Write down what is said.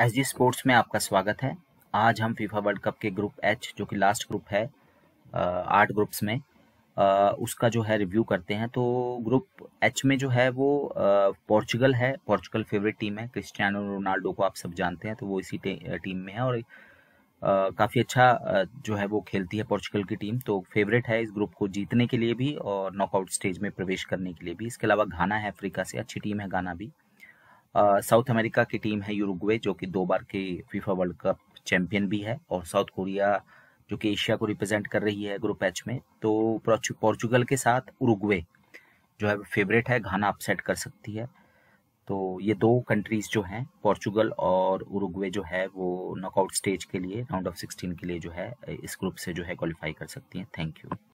S G sports में आपका स्वागत है आज हम फीफा वर्ल्ड कप के ग्रुप एच जो कि लास्ट ग्रुप है आठ ग्रुप्स में आ, उसका जो है रिव्यू करते हैं तो ग्रुप एच में जो है वो पोर्चुगल है पोर्चुगल फेवरेट टीम है क्रिस्टियानो रोनाल्डो को आप सब जानते हैं तो वो इसी टीम में है और काफ़ी अच्छा जो है वो खेलती है पोर्चुगल की टीम तो फेवरेट है इस ग्रुप को जीतने के लिए भी और नॉकआउट स्टेज में प्रवेश करने के लिए भी इसके अलावा घाना है अफ्रीका से अच्छी टीम है घाना भी साउथ अमेरिका की टीम है यूरुग्वे जो कि दो बार के फीफा वर्ल्ड कप चैंपियन भी है और साउथ कोरिया जो कि एशिया को रिप्रेजेंट कर रही है ग्रुप एच में तो पोर्चुगल के साथ उरुग्वे जो है फेवरेट है घाना अपसेट कर सकती है तो ये दो कंट्रीज जो हैं पोर्चुगल और उरुग्वे जो है वो नॉकआउट स्टेज के लिए राउंड ऑफ सिक्सटीन के लिए जो है इस ग्रुप से जो है क्वालिफाई कर सकती हैं थैंक यू